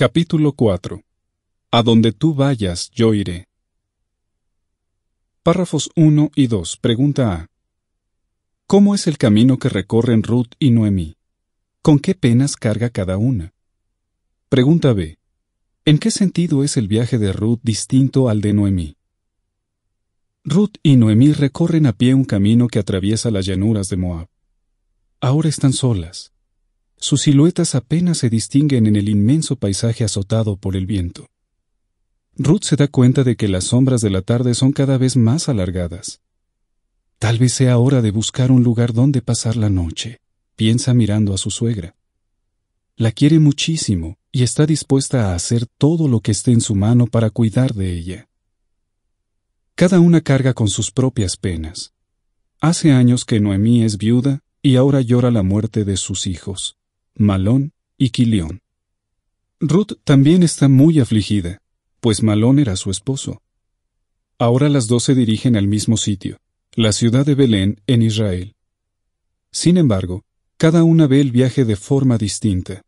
Capítulo 4. A donde tú vayas, yo iré. Párrafos 1 y 2. Pregunta A. ¿Cómo es el camino que recorren Ruth y Noemí? ¿Con qué penas carga cada una? Pregunta B. ¿En qué sentido es el viaje de Ruth distinto al de Noemí? Ruth y Noemí recorren a pie un camino que atraviesa las llanuras de Moab. Ahora están solas. Sus siluetas apenas se distinguen en el inmenso paisaje azotado por el viento. Ruth se da cuenta de que las sombras de la tarde son cada vez más alargadas. Tal vez sea hora de buscar un lugar donde pasar la noche, piensa mirando a su suegra. La quiere muchísimo y está dispuesta a hacer todo lo que esté en su mano para cuidar de ella. Cada una carga con sus propias penas. Hace años que Noemí es viuda y ahora llora la muerte de sus hijos. Malón y Quilión. Ruth también está muy afligida, pues Malón era su esposo. Ahora las dos se dirigen al mismo sitio, la ciudad de Belén, en Israel. Sin embargo, cada una ve el viaje de forma distinta.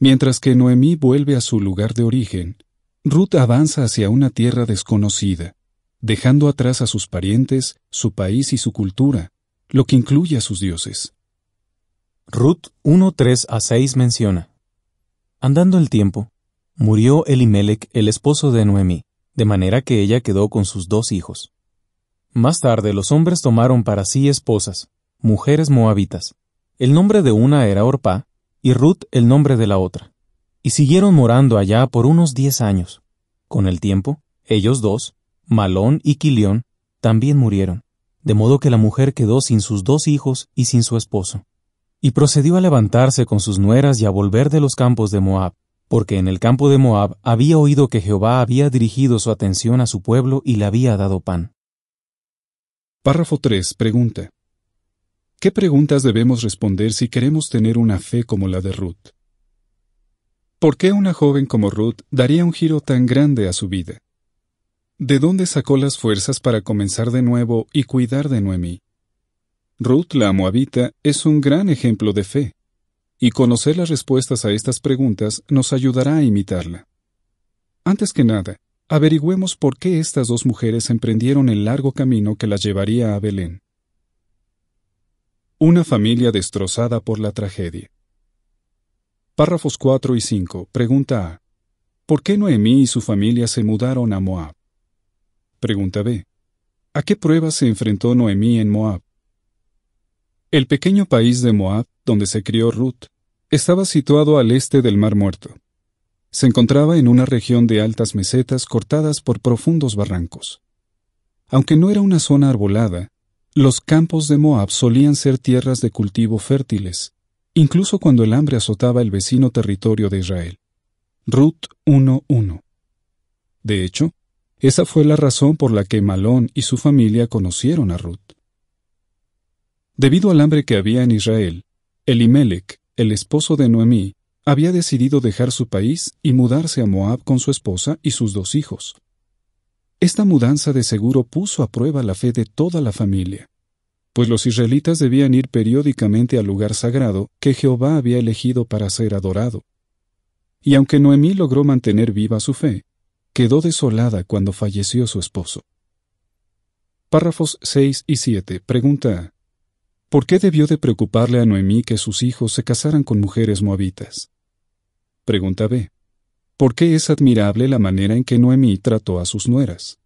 Mientras que Noemí vuelve a su lugar de origen, Ruth avanza hacia una tierra desconocida, dejando atrás a sus parientes, su país y su cultura, lo que incluye a sus dioses. Ruth 1.3 a 6 menciona, Andando el tiempo, murió Elimelech, el esposo de Noemí, de manera que ella quedó con sus dos hijos. Más tarde los hombres tomaron para sí esposas, mujeres moabitas. El nombre de una era Orpa y Ruth el nombre de la otra. Y siguieron morando allá por unos diez años. Con el tiempo, ellos dos, Malón y Quilión, también murieron, de modo que la mujer quedó sin sus dos hijos y sin su esposo y procedió a levantarse con sus nueras y a volver de los campos de Moab, porque en el campo de Moab había oído que Jehová había dirigido su atención a su pueblo y le había dado pan. Párrafo 3. Pregunta. ¿Qué preguntas debemos responder si queremos tener una fe como la de Ruth? ¿Por qué una joven como Ruth daría un giro tan grande a su vida? ¿De dónde sacó las fuerzas para comenzar de nuevo y cuidar de Noemí? Ruth la Moabita es un gran ejemplo de fe, y conocer las respuestas a estas preguntas nos ayudará a imitarla. Antes que nada, averigüemos por qué estas dos mujeres emprendieron el largo camino que las llevaría a Belén. Una familia destrozada por la tragedia. Párrafos 4 y 5. Pregunta A. ¿Por qué Noemí y su familia se mudaron a Moab? Pregunta B. ¿A qué pruebas se enfrentó Noemí en Moab? El pequeño país de Moab, donde se crió Ruth, estaba situado al este del Mar Muerto. Se encontraba en una región de altas mesetas cortadas por profundos barrancos. Aunque no era una zona arbolada, los campos de Moab solían ser tierras de cultivo fértiles, incluso cuando el hambre azotaba el vecino territorio de Israel. Ruth 1.1. De hecho, esa fue la razón por la que Malón y su familia conocieron a Ruth. Debido al hambre que había en Israel, Elimelech, el esposo de Noemí, había decidido dejar su país y mudarse a Moab con su esposa y sus dos hijos. Esta mudanza de seguro puso a prueba la fe de toda la familia, pues los israelitas debían ir periódicamente al lugar sagrado que Jehová había elegido para ser adorado. Y aunque Noemí logró mantener viva su fe, quedó desolada cuando falleció su esposo. Párrafos 6 y 7. Pregunta ¿Por qué debió de preocuparle a Noemí que sus hijos se casaran con mujeres moabitas? Pregunta B. ¿Por qué es admirable la manera en que Noemí trató a sus nueras?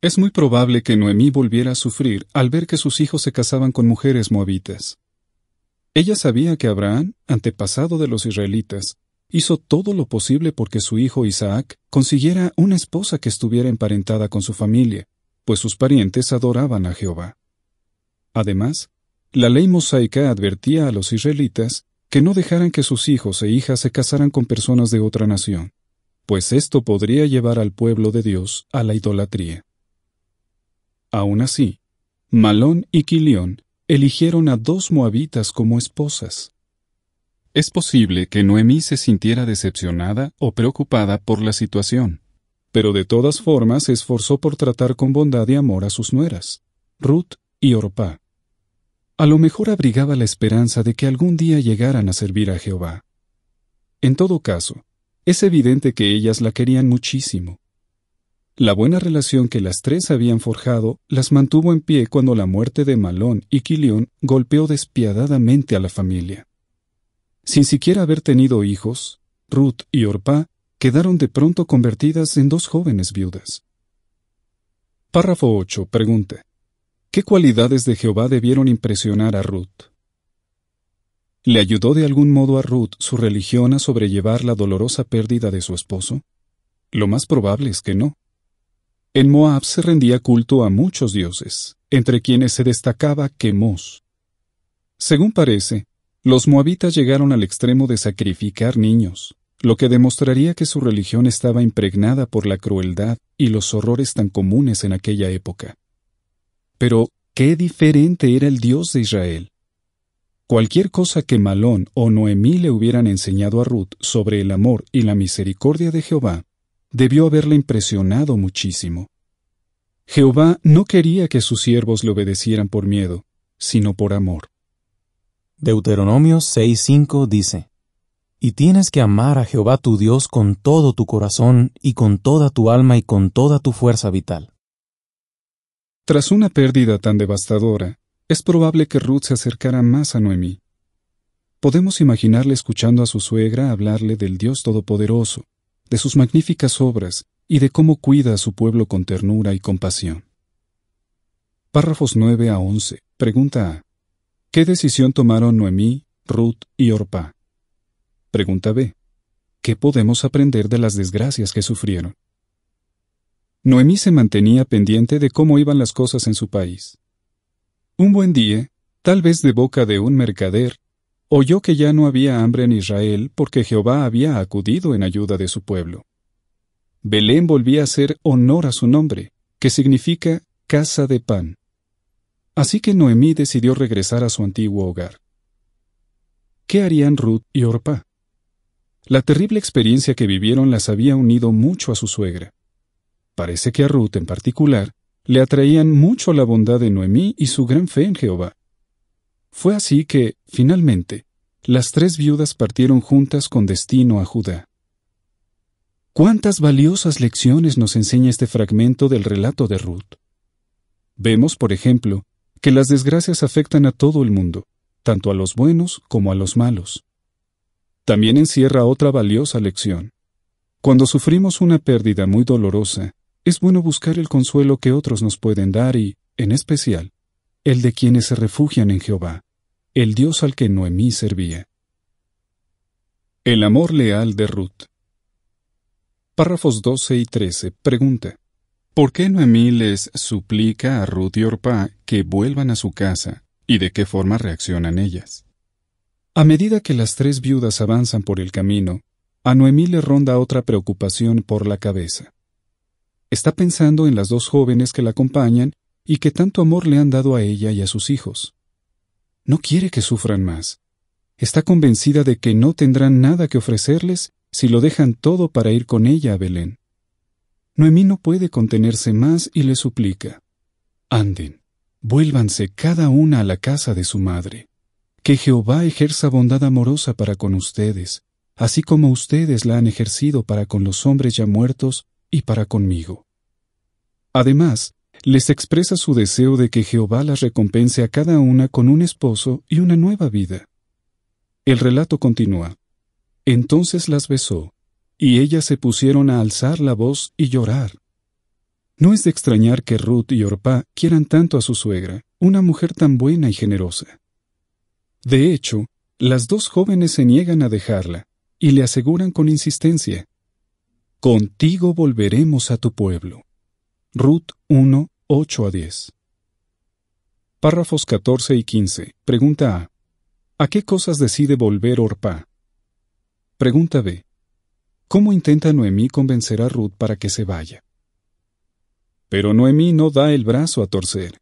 Es muy probable que Noemí volviera a sufrir al ver que sus hijos se casaban con mujeres moabitas. Ella sabía que Abraham, antepasado de los israelitas, hizo todo lo posible porque su hijo Isaac consiguiera una esposa que estuviera emparentada con su familia, pues sus parientes adoraban a Jehová. Además, la ley mosaica advertía a los israelitas que no dejaran que sus hijos e hijas se casaran con personas de otra nación, pues esto podría llevar al pueblo de Dios a la idolatría. Aún así, Malón y Quilión eligieron a dos moabitas como esposas. Es posible que Noemí se sintiera decepcionada o preocupada por la situación, pero de todas formas se esforzó por tratar con bondad y amor a sus nueras, Ruth y Orpá. A lo mejor abrigaba la esperanza de que algún día llegaran a servir a Jehová. En todo caso, es evidente que ellas la querían muchísimo. La buena relación que las tres habían forjado las mantuvo en pie cuando la muerte de Malón y Quilión golpeó despiadadamente a la familia. Sin siquiera haber tenido hijos, Ruth y Orpá quedaron de pronto convertidas en dos jóvenes viudas. Párrafo 8. Pregunta. ¿Qué cualidades de Jehová debieron impresionar a Ruth? ¿Le ayudó de algún modo a Ruth su religión a sobrellevar la dolorosa pérdida de su esposo? Lo más probable es que no. En Moab se rendía culto a muchos dioses, entre quienes se destacaba Quemos. Según parece, los moabitas llegaron al extremo de sacrificar niños, lo que demostraría que su religión estaba impregnada por la crueldad y los horrores tan comunes en aquella época. Pero, qué diferente era el Dios de Israel. Cualquier cosa que Malón o Noemí le hubieran enseñado a Ruth sobre el amor y la misericordia de Jehová, debió haberle impresionado muchísimo. Jehová no quería que sus siervos le obedecieran por miedo, sino por amor. Deuteronomio 6:5 dice, Y tienes que amar a Jehová tu Dios con todo tu corazón y con toda tu alma y con toda tu fuerza vital. Tras una pérdida tan devastadora, es probable que Ruth se acercara más a Noemí. Podemos imaginarle escuchando a su suegra hablarle del Dios Todopoderoso, de sus magníficas obras y de cómo cuida a su pueblo con ternura y compasión. Párrafos 9 a 11. Pregunta A. ¿Qué decisión tomaron Noemí, Ruth y Orpa? Pregunta B. ¿Qué podemos aprender de las desgracias que sufrieron? Noemí se mantenía pendiente de cómo iban las cosas en su país. Un buen día, tal vez de boca de un mercader, oyó que ya no había hambre en Israel porque Jehová había acudido en ayuda de su pueblo. Belén volvía a hacer honor a su nombre, que significa casa de pan. Así que Noemí decidió regresar a su antiguo hogar. ¿Qué harían Ruth y Orpa? La terrible experiencia que vivieron las había unido mucho a su suegra. Parece que a Ruth en particular le atraían mucho la bondad de Noemí y su gran fe en Jehová. Fue así que, finalmente, las tres viudas partieron juntas con destino a Judá. ¿Cuántas valiosas lecciones nos enseña este fragmento del relato de Ruth? Vemos, por ejemplo, que las desgracias afectan a todo el mundo, tanto a los buenos como a los malos. También encierra otra valiosa lección. Cuando sufrimos una pérdida muy dolorosa, es bueno buscar el consuelo que otros nos pueden dar y, en especial, el de quienes se refugian en Jehová, el Dios al que Noemí servía. El amor leal de Ruth. Párrafos 12 y 13. Pregunta. ¿Por qué Noemí les suplica a Ruth y Orpá que vuelvan a su casa y de qué forma reaccionan ellas? A medida que las tres viudas avanzan por el camino, a Noemí le ronda otra preocupación por la cabeza. Está pensando en las dos jóvenes que la acompañan y que tanto amor le han dado a ella y a sus hijos. No quiere que sufran más. Está convencida de que no tendrán nada que ofrecerles si lo dejan todo para ir con ella a Belén. Noemí no puede contenerse más y le suplica. Anden, vuélvanse cada una a la casa de su madre. Que Jehová ejerza bondad amorosa para con ustedes, así como ustedes la han ejercido para con los hombres ya muertos y para conmigo. Además, les expresa su deseo de que Jehová las recompense a cada una con un esposo y una nueva vida. El relato continúa. Entonces las besó, y ellas se pusieron a alzar la voz y llorar. No es de extrañar que Ruth y Orpá quieran tanto a su suegra, una mujer tan buena y generosa. De hecho, las dos jóvenes se niegan a dejarla, y le aseguran con insistencia, Contigo volveremos a tu pueblo. Ruth 1, 8 a 10. Párrafos 14 y 15. Pregunta A. ¿A qué cosas decide volver Orpa? Pregunta B. ¿Cómo intenta Noemí convencer a Ruth para que se vaya? Pero Noemí no da el brazo a torcer.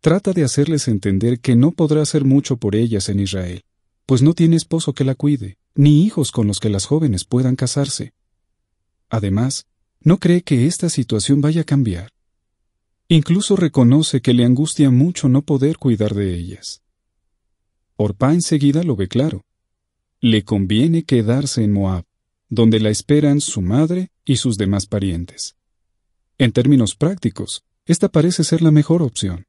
Trata de hacerles entender que no podrá hacer mucho por ellas en Israel, pues no tiene esposo que la cuide, ni hijos con los que las jóvenes puedan casarse. Además, no cree que esta situación vaya a cambiar. Incluso reconoce que le angustia mucho no poder cuidar de ellas. Orpa enseguida lo ve claro. Le conviene quedarse en Moab, donde la esperan su madre y sus demás parientes. En términos prácticos, esta parece ser la mejor opción.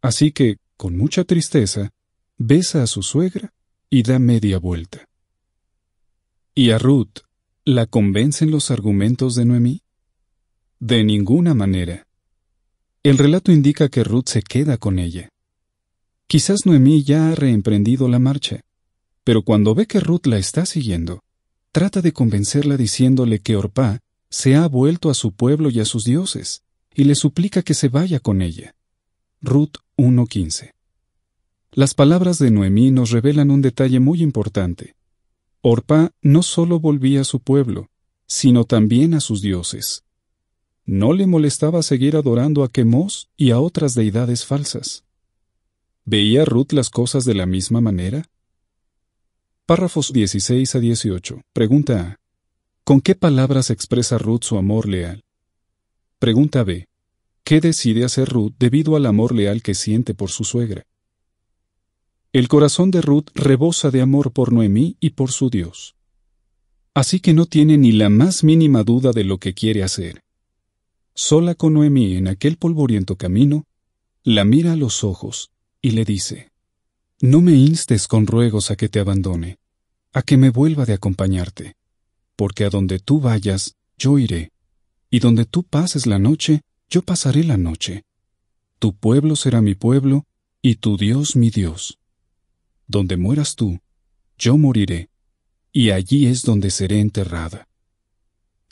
Así que, con mucha tristeza, besa a su suegra y da media vuelta. Y a Ruth, ¿La convencen los argumentos de Noemí? De ninguna manera. El relato indica que Ruth se queda con ella. Quizás Noemí ya ha reemprendido la marcha, pero cuando ve que Ruth la está siguiendo, trata de convencerla diciéndole que Orpá se ha vuelto a su pueblo y a sus dioses, y le suplica que se vaya con ella. Ruth 1.15 Las palabras de Noemí nos revelan un detalle muy importante Orpa no solo volvía a su pueblo, sino también a sus dioses. No le molestaba seguir adorando a Quemos y a otras deidades falsas. ¿Veía Ruth las cosas de la misma manera? Párrafos 16 a 18. Pregunta A. ¿Con qué palabras expresa Ruth su amor leal? Pregunta B. ¿Qué decide hacer Ruth debido al amor leal que siente por su suegra? El corazón de Ruth rebosa de amor por Noemí y por su Dios. Así que no tiene ni la más mínima duda de lo que quiere hacer. Sola con Noemí en aquel polvoriento camino, la mira a los ojos y le dice, No me instes con ruegos a que te abandone, a que me vuelva de acompañarte, porque a donde tú vayas, yo iré, y donde tú pases la noche, yo pasaré la noche. Tu pueblo será mi pueblo, y tu Dios mi Dios. Donde mueras tú, yo moriré, y allí es donde seré enterrada.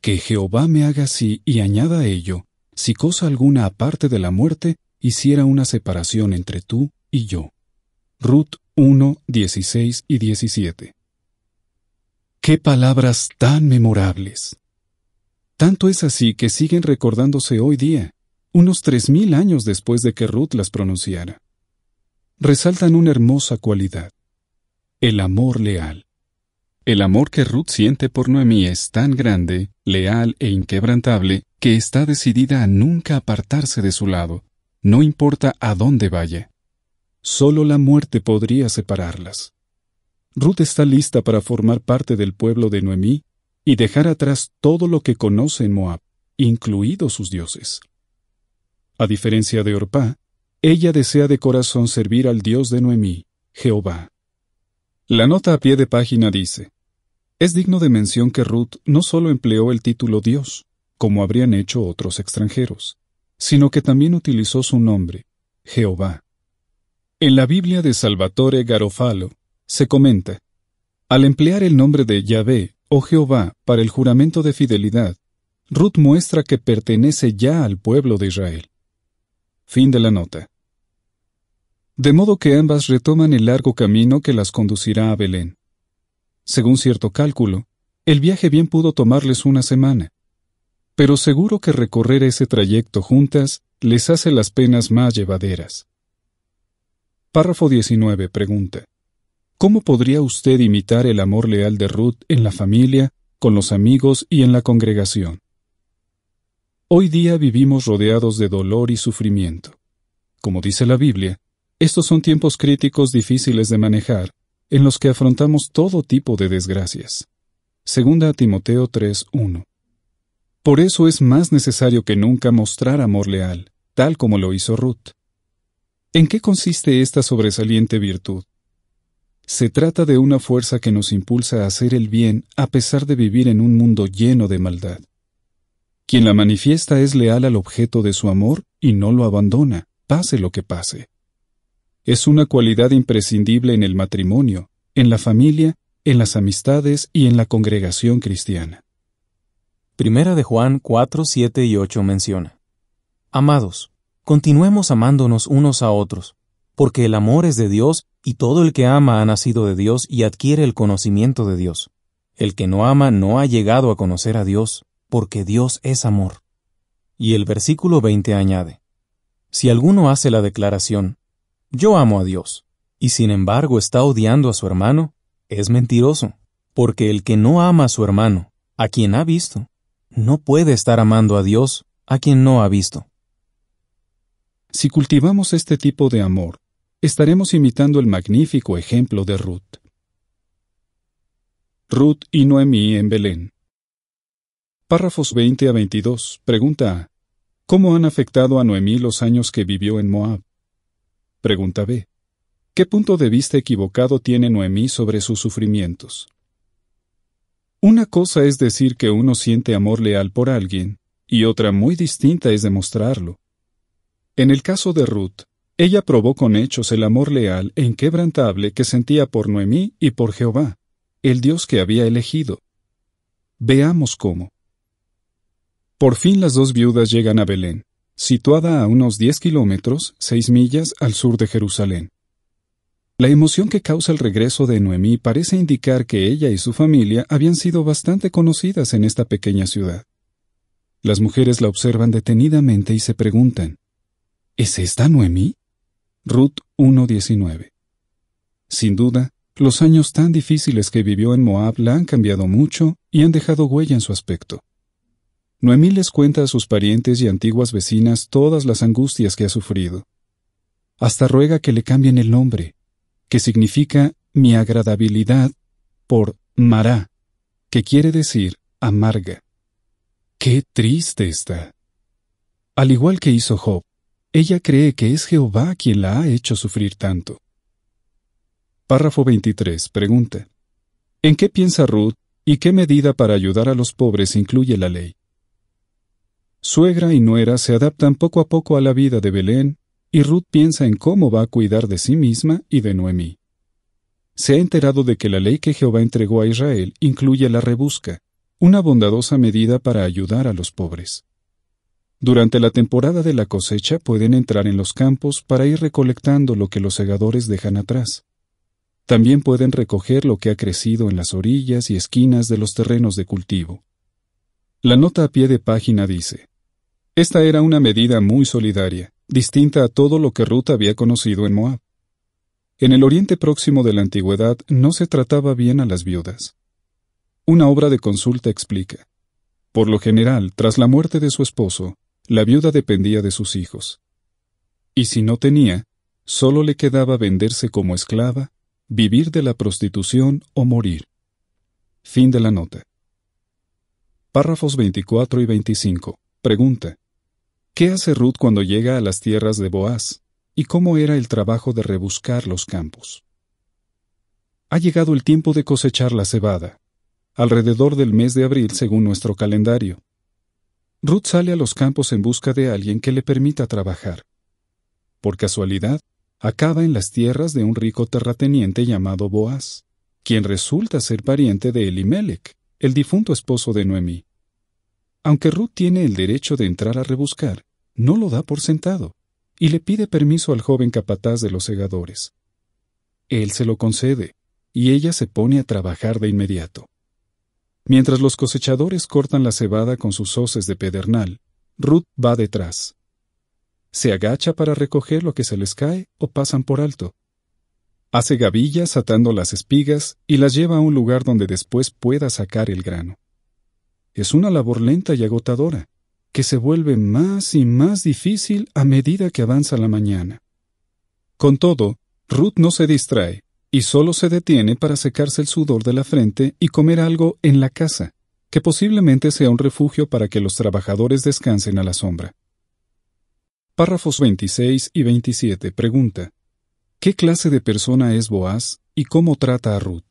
Que Jehová me haga así y añada a ello, si cosa alguna aparte de la muerte, hiciera una separación entre tú y yo. Ruth 1, 16 y 17. ¡Qué palabras tan memorables! Tanto es así que siguen recordándose hoy día, unos tres mil años después de que Ruth las pronunciara resaltan una hermosa cualidad, el amor leal. El amor que Ruth siente por Noemí es tan grande, leal e inquebrantable, que está decidida a nunca apartarse de su lado, no importa a dónde vaya. Solo la muerte podría separarlas. Ruth está lista para formar parte del pueblo de Noemí y dejar atrás todo lo que conoce en Moab, incluidos sus dioses. A diferencia de Orpah, ella desea de corazón servir al Dios de Noemí, Jehová. La nota a pie de página dice, es digno de mención que Ruth no solo empleó el título Dios, como habrían hecho otros extranjeros, sino que también utilizó su nombre, Jehová. En la Biblia de Salvatore Garofalo se comenta, al emplear el nombre de Yahvé o oh Jehová para el juramento de fidelidad, Ruth muestra que pertenece ya al pueblo de Israel. Fin de la nota. De modo que ambas retoman el largo camino que las conducirá a Belén. Según cierto cálculo, el viaje bien pudo tomarles una semana. Pero seguro que recorrer ese trayecto juntas les hace las penas más llevaderas. Párrafo 19. Pregunta. ¿Cómo podría usted imitar el amor leal de Ruth en la familia, con los amigos y en la congregación? Hoy día vivimos rodeados de dolor y sufrimiento. Como dice la Biblia, estos son tiempos críticos difíciles de manejar, en los que afrontamos todo tipo de desgracias. Segunda Timoteo 3:1. Por eso es más necesario que nunca mostrar amor leal, tal como lo hizo Ruth. ¿En qué consiste esta sobresaliente virtud? Se trata de una fuerza que nos impulsa a hacer el bien a pesar de vivir en un mundo lleno de maldad. Quien la manifiesta es leal al objeto de su amor y no lo abandona, pase lo que pase. Es una cualidad imprescindible en el matrimonio, en la familia, en las amistades y en la congregación cristiana. Primera de Juan 4, 7 y 8 menciona. Amados, continuemos amándonos unos a otros, porque el amor es de Dios y todo el que ama ha nacido de Dios y adquiere el conocimiento de Dios. El que no ama no ha llegado a conocer a Dios, porque Dios es amor. Y el versículo 20 añade, Si alguno hace la declaración, yo amo a Dios, y sin embargo está odiando a su hermano, es mentiroso, porque el que no ama a su hermano, a quien ha visto, no puede estar amando a Dios, a quien no ha visto. Si cultivamos este tipo de amor, estaremos imitando el magnífico ejemplo de Ruth. Ruth y Noemí en Belén. Párrafos 20 a 22. Pregunta A. ¿Cómo han afectado a Noemí los años que vivió en Moab? Pregunta B. ¿Qué punto de vista equivocado tiene Noemí sobre sus sufrimientos? Una cosa es decir que uno siente amor leal por alguien, y otra muy distinta es demostrarlo. En el caso de Ruth, ella probó con hechos el amor leal e inquebrantable que sentía por Noemí y por Jehová, el Dios que había elegido. Veamos cómo. Por fin las dos viudas llegan a Belén situada a unos 10 kilómetros, 6 millas al sur de Jerusalén. La emoción que causa el regreso de Noemí parece indicar que ella y su familia habían sido bastante conocidas en esta pequeña ciudad. Las mujeres la observan detenidamente y se preguntan, ¿Es esta Noemí? Ruth 1.19. Sin duda, los años tan difíciles que vivió en Moab la han cambiado mucho y han dejado huella en su aspecto. Noemí les cuenta a sus parientes y antiguas vecinas todas las angustias que ha sufrido. Hasta ruega que le cambien el nombre, que significa mi agradabilidad, por Mará, que quiere decir amarga. ¡Qué triste está! Al igual que hizo Job, ella cree que es Jehová quien la ha hecho sufrir tanto. Párrafo 23. Pregunta. ¿En qué piensa Ruth y qué medida para ayudar a los pobres incluye la ley? Suegra y nuera se adaptan poco a poco a la vida de Belén, y Ruth piensa en cómo va a cuidar de sí misma y de Noemí. Se ha enterado de que la ley que Jehová entregó a Israel incluye la rebusca, una bondadosa medida para ayudar a los pobres. Durante la temporada de la cosecha pueden entrar en los campos para ir recolectando lo que los segadores dejan atrás. También pueden recoger lo que ha crecido en las orillas y esquinas de los terrenos de cultivo. La nota a pie de página dice, esta era una medida muy solidaria, distinta a todo lo que Ruth había conocido en Moab. En el Oriente Próximo de la Antigüedad no se trataba bien a las viudas. Una obra de consulta explica. Por lo general, tras la muerte de su esposo, la viuda dependía de sus hijos. Y si no tenía, solo le quedaba venderse como esclava, vivir de la prostitución o morir. Fin de la nota. Párrafos 24 y 25. Pregunta. ¿Qué hace Ruth cuando llega a las tierras de Boaz? ¿Y cómo era el trabajo de rebuscar los campos? Ha llegado el tiempo de cosechar la cebada, alrededor del mes de abril según nuestro calendario. Ruth sale a los campos en busca de alguien que le permita trabajar. Por casualidad, acaba en las tierras de un rico terrateniente llamado Boaz, quien resulta ser pariente de Elimelech, el difunto esposo de Noemí. Aunque Ruth tiene el derecho de entrar a rebuscar, no lo da por sentado, y le pide permiso al joven capataz de los segadores. Él se lo concede, y ella se pone a trabajar de inmediato. Mientras los cosechadores cortan la cebada con sus hoces de pedernal, Ruth va detrás. Se agacha para recoger lo que se les cae o pasan por alto. Hace gavillas atando las espigas y las lleva a un lugar donde después pueda sacar el grano es una labor lenta y agotadora, que se vuelve más y más difícil a medida que avanza la mañana. Con todo, Ruth no se distrae, y solo se detiene para secarse el sudor de la frente y comer algo en la casa, que posiblemente sea un refugio para que los trabajadores descansen a la sombra. Párrafos 26 y 27 pregunta ¿Qué clase de persona es Boaz y cómo trata a Ruth?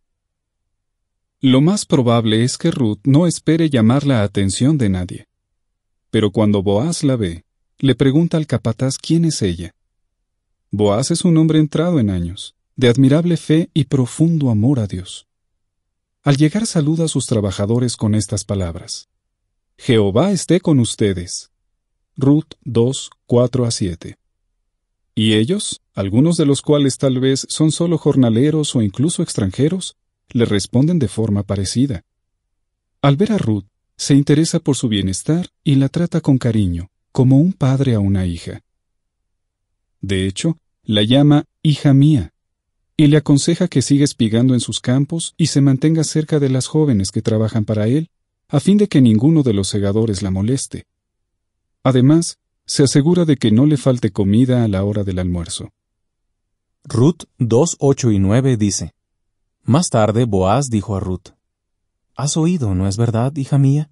Lo más probable es que Ruth no espere llamar la atención de nadie. Pero cuando Boaz la ve, le pregunta al capataz quién es ella. Boaz es un hombre entrado en años, de admirable fe y profundo amor a Dios. Al llegar saluda a sus trabajadores con estas palabras. Jehová esté con ustedes. Ruth 2, 4 a 7. Y ellos, algunos de los cuales tal vez son solo jornaleros o incluso extranjeros, le responden de forma parecida. Al ver a Ruth, se interesa por su bienestar y la trata con cariño, como un padre a una hija. De hecho, la llama hija mía, y le aconseja que siga espigando en sus campos y se mantenga cerca de las jóvenes que trabajan para él, a fin de que ninguno de los segadores la moleste. Además, se asegura de que no le falte comida a la hora del almuerzo. Ruth 2, y 9 dice, más tarde Boaz dijo a Ruth, Has oído, ¿no es verdad, hija mía?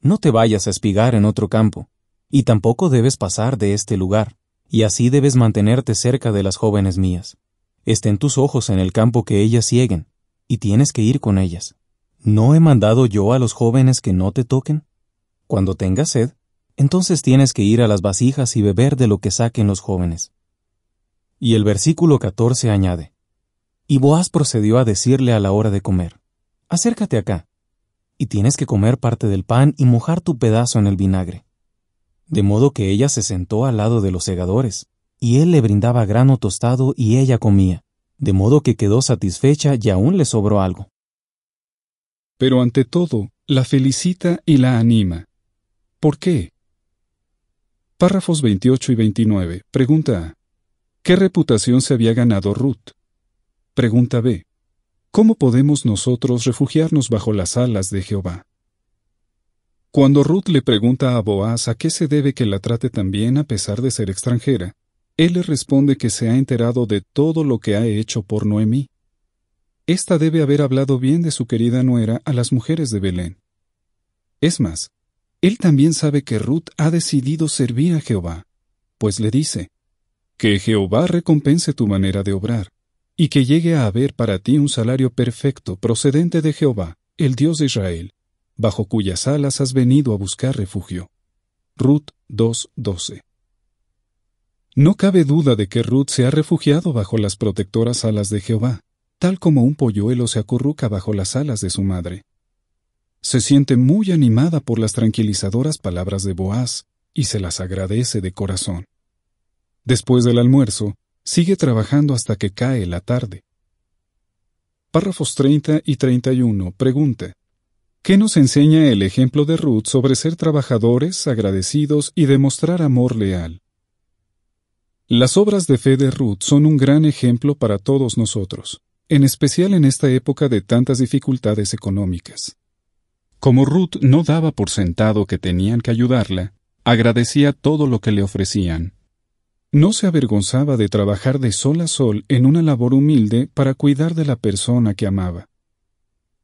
No te vayas a espigar en otro campo, y tampoco debes pasar de este lugar, y así debes mantenerte cerca de las jóvenes mías. Estén tus ojos en el campo que ellas sieguen, y tienes que ir con ellas. ¿No he mandado yo a los jóvenes que no te toquen? Cuando tengas sed, entonces tienes que ir a las vasijas y beber de lo que saquen los jóvenes. Y el versículo 14 añade, y Boaz procedió a decirle a la hora de comer, Acércate acá, y tienes que comer parte del pan y mojar tu pedazo en el vinagre. De modo que ella se sentó al lado de los segadores, y él le brindaba grano tostado y ella comía, de modo que quedó satisfecha y aún le sobró algo. Pero ante todo, la felicita y la anima. ¿Por qué? Párrafos 28 y 29. Pregunta A. ¿Qué reputación se había ganado Ruth? Pregunta B. ¿Cómo podemos nosotros refugiarnos bajo las alas de Jehová? Cuando Ruth le pregunta a Boaz a qué se debe que la trate tan bien a pesar de ser extranjera, él le responde que se ha enterado de todo lo que ha hecho por Noemí. Esta debe haber hablado bien de su querida nuera a las mujeres de Belén. Es más, él también sabe que Ruth ha decidido servir a Jehová, pues le dice, Que Jehová recompense tu manera de obrar y que llegue a haber para ti un salario perfecto procedente de Jehová, el Dios de Israel, bajo cuyas alas has venido a buscar refugio. Ruth 2.12 No cabe duda de que Ruth se ha refugiado bajo las protectoras alas de Jehová, tal como un polluelo se acurruca bajo las alas de su madre. Se siente muy animada por las tranquilizadoras palabras de Boaz, y se las agradece de corazón. Después del almuerzo, Sigue trabajando hasta que cae la tarde. Párrafos 30 y 31. Pregunta. ¿Qué nos enseña el ejemplo de Ruth sobre ser trabajadores, agradecidos y demostrar amor leal? Las obras de fe de Ruth son un gran ejemplo para todos nosotros, en especial en esta época de tantas dificultades económicas. Como Ruth no daba por sentado que tenían que ayudarla, agradecía todo lo que le ofrecían, no se avergonzaba de trabajar de sol a sol en una labor humilde para cuidar de la persona que amaba.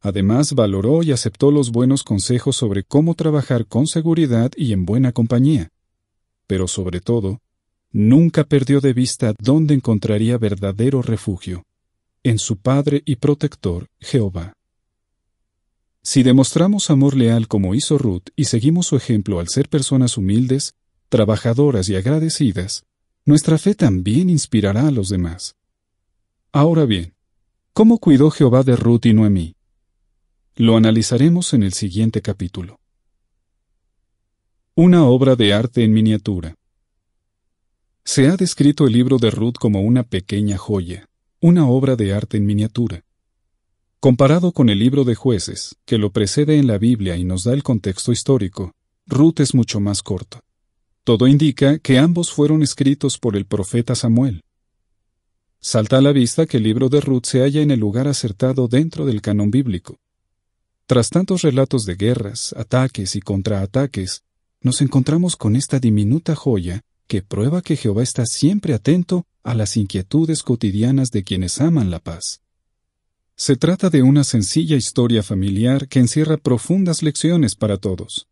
Además, valoró y aceptó los buenos consejos sobre cómo trabajar con seguridad y en buena compañía. Pero sobre todo, nunca perdió de vista dónde encontraría verdadero refugio, en su Padre y Protector, Jehová. Si demostramos amor leal como hizo Ruth y seguimos su ejemplo al ser personas humildes, trabajadoras y agradecidas, nuestra fe también inspirará a los demás. Ahora bien, ¿cómo cuidó Jehová de Ruth y Noemí? Lo analizaremos en el siguiente capítulo. Una obra de arte en miniatura. Se ha descrito el libro de Ruth como una pequeña joya, una obra de arte en miniatura. Comparado con el libro de jueces, que lo precede en la Biblia y nos da el contexto histórico, Ruth es mucho más corto. Todo indica que ambos fueron escritos por el profeta Samuel. Salta a la vista que el libro de Ruth se halla en el lugar acertado dentro del canon bíblico. Tras tantos relatos de guerras, ataques y contraataques, nos encontramos con esta diminuta joya que prueba que Jehová está siempre atento a las inquietudes cotidianas de quienes aman la paz. Se trata de una sencilla historia familiar que encierra profundas lecciones para todos.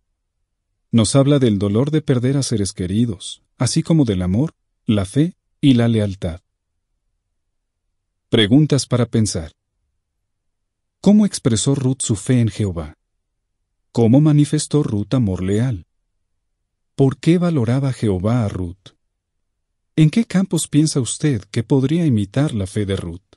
Nos habla del dolor de perder a seres queridos, así como del amor, la fe y la lealtad. Preguntas para pensar. ¿Cómo expresó Ruth su fe en Jehová? ¿Cómo manifestó Ruth amor leal? ¿Por qué valoraba Jehová a Ruth? ¿En qué campos piensa usted que podría imitar la fe de Ruth?